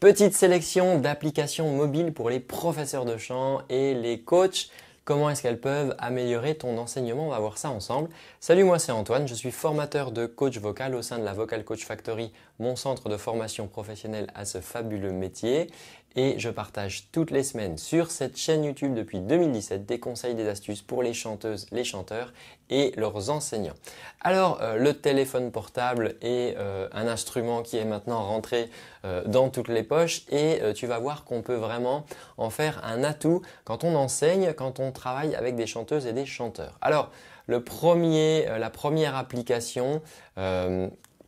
Petite sélection d'applications mobiles pour les professeurs de chant et les coachs. Comment est-ce qu'elles peuvent améliorer ton enseignement On va voir ça ensemble. Salut, moi c'est Antoine, je suis formateur de coach vocal au sein de la Vocal Coach Factory mon centre de formation professionnelle à ce fabuleux métier. Et je partage toutes les semaines sur cette chaîne YouTube depuis 2017 des conseils, des astuces pour les chanteuses, les chanteurs et leurs enseignants. Alors euh, le téléphone portable est euh, un instrument qui est maintenant rentré euh, dans toutes les poches et tu vas voir qu'on peut vraiment en faire un atout quand on enseigne, quand on travaille avec des chanteuses et des chanteurs. Alors le premier, la première application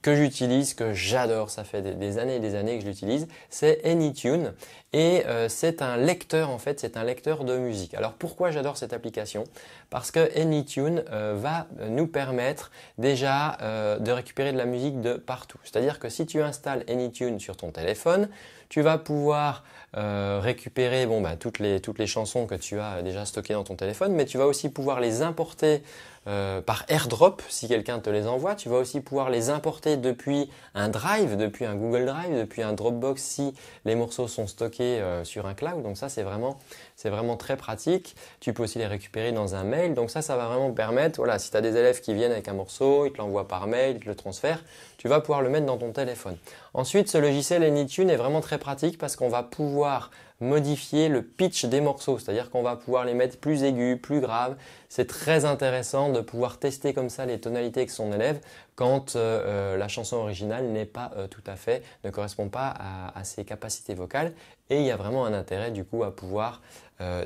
que j'utilise, que j'adore, ça fait des, années et des années que je l'utilise, c'est AnyTune et euh, c'est un lecteur en fait, c'est un lecteur de musique. Alors pourquoi j'adore cette application Parce que AnyTune euh, va nous permettre déjà euh, de récupérer de la musique de partout. C'est-à-dire que si tu installes AnyTune sur ton téléphone, tu vas pouvoir récupérer ben, toutes, les, toutes les chansons que tu as déjà stockées dans ton téléphone, mais tu vas aussi pouvoir les importer par airdrop si quelqu'un te les envoie. Tu vas aussi pouvoir les importer depuis un Drive, depuis un Google Drive, depuis un Dropbox si les morceaux sont stockés euh, sur un cloud. Donc ça, c'est vraiment, c'est vraiment très pratique. Tu peux aussi les récupérer dans un mail. Donc ça, ça va vraiment permettre, voilà, si tu as des élèves qui viennent avec un morceau, ils te l'envoient par mail, ils te le transfèrent, tu vas pouvoir le mettre dans ton téléphone. Ensuite, ce logiciel AnyTune est vraiment très pratique parce qu'on va pouvoir modifier le pitch des morceaux, c'est-à-dire qu'on va pouvoir les mettre plus aigus, plus graves. C'est très intéressant de pouvoir tester comme ça les tonalités que son élève quand euh, euh, la chanson originale n'est pas euh, tout à fait, ne correspond pas à, ses capacités vocales. Et il y a vraiment un intérêt du coup à pouvoir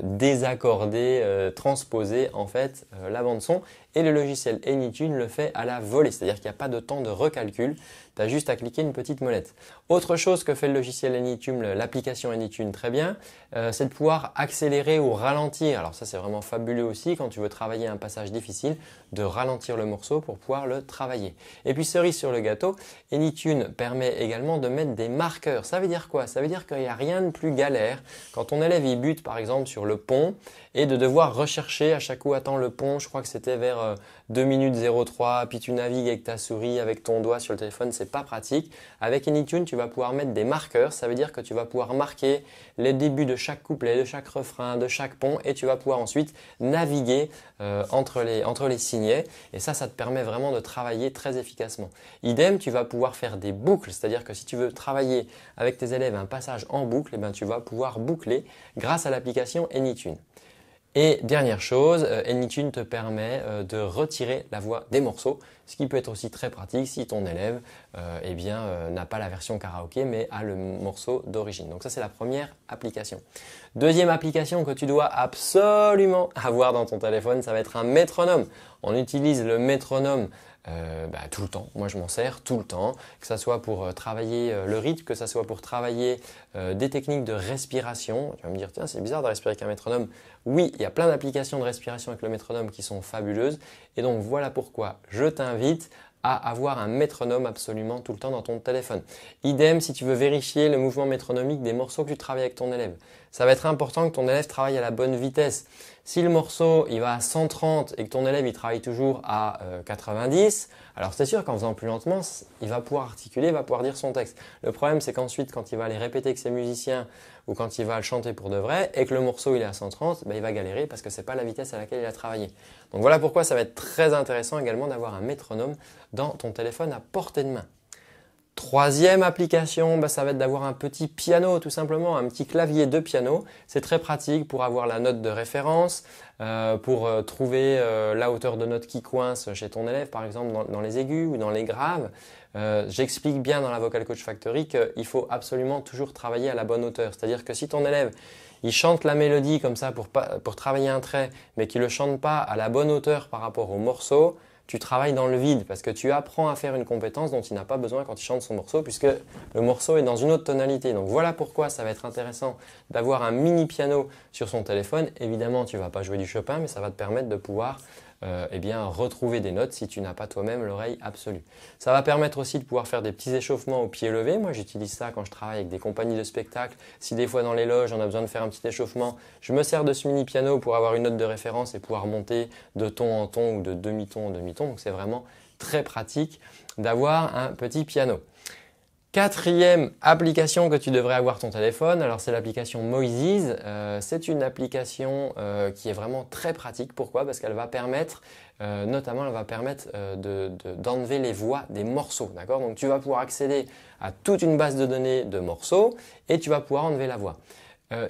désaccorder, transposer en fait la bande son. Et le logiciel Anytune le fait à la volée, c'est-à-dire qu'il n'y a pas de temps de recalcul, tu as juste à cliquer une petite molette. Autre chose que fait le logiciel Enitune, l'application Anytune très bien, c'est de pouvoir accélérer ou ralentir. Alors ça c'est vraiment fabuleux aussi quand tu veux travailler un passage difficile, de ralentir le morceau pour pouvoir le travailler. Et puis cerise sur le gâteau, AnyTune permet également de mettre des marqueurs. Ça veut dire quoi Ça veut dire qu'il n'y a rien de plus galère quand ton élève y bute par exemple sur le pont et de devoir rechercher à chaque coup, attends le pont, je crois que c'était vers 2 euh, minutes 03, puis tu navigues avec ta souris, avec ton doigt sur le téléphone, c'est pas pratique. Avec AnyTune, tu vas pouvoir mettre des marqueurs, ça veut dire que tu vas pouvoir marquer les débuts de chaque couplet, de chaque refrain, de chaque pont, et tu vas pouvoir ensuite naviguer euh, entre, les, entre les signets. Et ça, ça te permet vraiment de travailler très efficacement. Idem, tu vas pouvoir faire des boucles, c'est-à-dire que si tu veux travailler avec tes élèves un passage en boucle, et eh ben, tu vas pouvoir boucler grâce à l'application AnyTune. Et dernière chose, euh, AnyTune te permet euh, de retirer la voix des morceaux, ce qui peut être aussi très pratique si ton élève euh, eh bien, n'a pas la version karaoke, mais a le morceau d'origine. Donc ça c'est la première application. Deuxième application que tu dois absolument avoir dans ton téléphone, ça va être un métronome. On utilise le métronome euh, bah, tout le temps. Moi, je m'en sers tout le temps, que ça soit pour euh, travailler euh, le rythme, que ça soit pour travailler des techniques de respiration. Tu vas me dire, tiens, c'est bizarre de respirer avec un métronome. Oui, il y a plein d'applications de respiration avec le métronome qui sont fabuleuses. Et donc, voilà pourquoi je t'invite à avoir un métronome absolument tout le temps dans ton téléphone. Idem si tu veux vérifier le mouvement métronomique des morceaux que tu travailles avec ton élève. Ça va être important que ton élève travaille à la bonne vitesse. Si le morceau il va à 130 et que ton élève il travaille toujours à 90, euh, alors c'est sûr qu'en faisant plus lentement, il va pouvoir articuler, il va pouvoir dire son texte. Le problème c'est qu'ensuite quand il va aller répéter avec ses musiciens ou quand il va le chanter pour de vrai et que le morceau il est à 130, bah, il va galérer parce que ce n'est pas la vitesse à laquelle il a travaillé. Donc voilà pourquoi ça va être très intéressant également d'avoir un métronome dans ton téléphone à portée de main. Troisième application, bah, ça va être d'avoir un petit piano tout simplement, un petit clavier de piano. C'est très pratique pour avoir la note de référence, euh, pour euh, trouver euh, la hauteur de note qui coince chez ton élève par exemple dans, les aigus ou dans les graves. J'explique bien dans la Vocal Coach Factory qu'il faut absolument toujours travailler à la bonne hauteur. C'est-à-dire que si ton élève il chante la mélodie comme ça pour, pour travailler un trait, mais qu'il ne le chante pas à la bonne hauteur par rapport au morceau, tu travailles dans le vide parce que tu apprends à faire une compétence dont il n'a pas besoin quand il chante son morceau puisque le morceau est dans une autre tonalité. Donc voilà pourquoi ça va être intéressant d'avoir un mini piano sur son téléphone. Évidemment, tu ne vas pas jouer du Chopin, mais ça va te permettre de pouvoir euh, eh bien, retrouver des notes si tu n'as pas toi-même l'oreille absolue. Ça va permettre aussi de pouvoir faire des petits échauffements au pied levé. Moi, j'utilise ça quand je travaille avec des compagnies de spectacle. Si des fois dans les loges, on a besoin de faire un petit échauffement, je me sers de ce mini piano pour avoir une note de référence et pouvoir monter de ton en ton ou de demi-ton en demi-ton. Donc, c'est vraiment très pratique d'avoir un petit piano. Quatrième application que tu devrais avoir ton téléphone, alors c'est l'application Moises. Euh, c'est une application euh, qui est vraiment très pratique. Pourquoi Parce qu'elle va permettre, euh, notamment, elle va permettre d'enlever les voix des morceaux. Donc tu vas pouvoir accéder à toute une base de données de morceaux et tu vas pouvoir enlever la voix.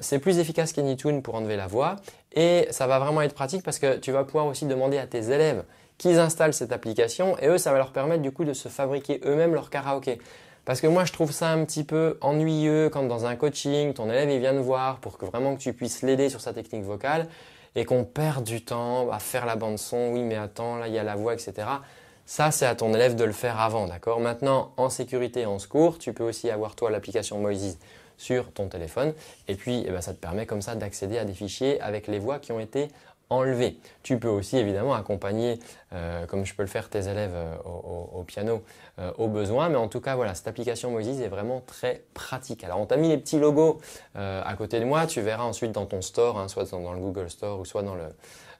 c'est plus efficace qu'AnyTune pour enlever la voix et ça va vraiment être pratique parce que tu vas pouvoir aussi demander à tes élèves qu'ils installent cette application et eux ça va leur permettre du coup de se fabriquer eux-mêmes leur karaoké. Parce que moi, je trouve ça un petit peu ennuyeux quand dans un coaching, ton élève, il vient te voir pour que vraiment que tu puisses l'aider sur sa technique vocale et qu'on perd du temps à faire la bande son. Oui, mais attends, là, il y a la voix, etc. Ça, c'est à ton élève de le faire avant, d'accord Maintenant, en sécurité, en secours, tu peux aussi avoir, toi, l'application Moises sur ton téléphone. Et puis, eh ben, ça te permet comme ça d'accéder à des fichiers avec les voix qui ont été enlever. Tu peux aussi évidemment accompagner, euh, comme je peux le faire, tes élèves euh, au, piano euh, au besoin. Mais en tout cas, voilà, cette application Moïse est vraiment très pratique. Alors, on t'a mis les petits logos à côté de moi. Tu verras ensuite dans ton store, hein, soit dans, dans, le Google Store ou soit dans le,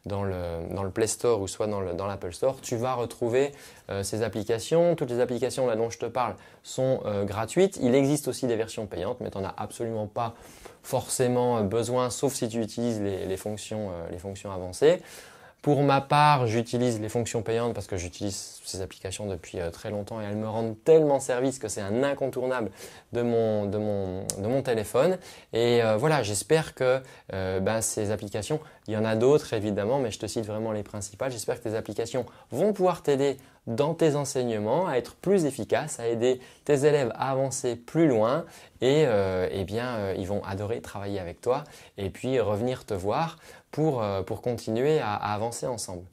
dans le, Play Store ou soit dans l'Apple Store, tu vas retrouver euh, ces applications. Toutes les applications dont je te parle sont euh, gratuites. Il existe aussi des versions payantes, mais tu n'en as absolument pas forcément euh, besoin, sauf si tu utilises les fonctions avancées. Pour ma part, j'utilise les fonctions payantes parce que j'utilise ces applications depuis euh, très longtemps et elles me rendent tellement service que c'est un incontournable de mon, téléphone. Et euh, voilà, j'espère que euh, bah, ces applications, il y en a d'autres évidemment, mais je te cite vraiment les principales. J'espère que tes applications vont pouvoir t'aider dans tes enseignements, à être plus efficace, à aider tes élèves à avancer plus loin et eh bien, ils vont adorer travailler avec toi et puis revenir te voir euh, pour, continuer à, à avancer ensemble.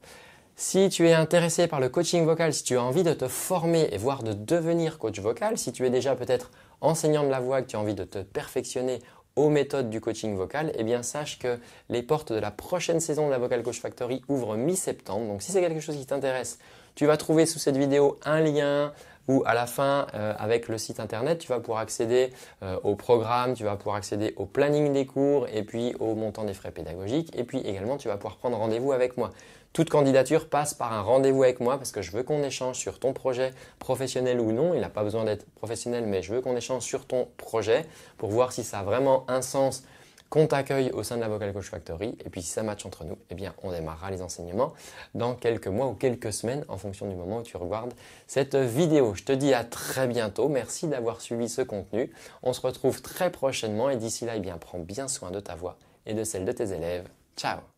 Si tu es intéressé par le coaching vocal, si tu as envie de te former et voire de devenir coach vocal, si tu es déjà peut-être enseignant de la voix et que tu as envie de te perfectionner aux méthodes du coaching vocal, eh bien sache que les portes de la prochaine saison de la Vocal Coach Factory ouvrent mi-septembre. Donc si c'est quelque chose qui t'intéresse, tu vas trouver sous cette vidéo un lien, ou à la fin, euh, avec le site internet, tu vas pouvoir accéder euh, au programme, tu vas pouvoir accéder au planning des cours et puis au montant des frais pédagogiques. Et puis également, tu vas pouvoir prendre rendez-vous avec moi. Toute candidature passe par un rendez-vous avec moi parce que je veux qu'on échange sur ton projet, professionnel ou non. Il n'a pas besoin d'être professionnel, mais je veux qu'on échange sur ton projet pour voir si ça a vraiment un sens qu'on t'accueille au sein de la Vocal Coach Factory. Et puis si ça match entre nous, eh bien on démarrera les enseignements dans quelques mois ou quelques semaines en fonction du moment où tu regardes cette vidéo. Je te dis à très bientôt. Merci d'avoir suivi ce contenu. On se retrouve très prochainement et d'ici là, eh bien prends bien soin de ta voix et de celle de tes élèves. Ciao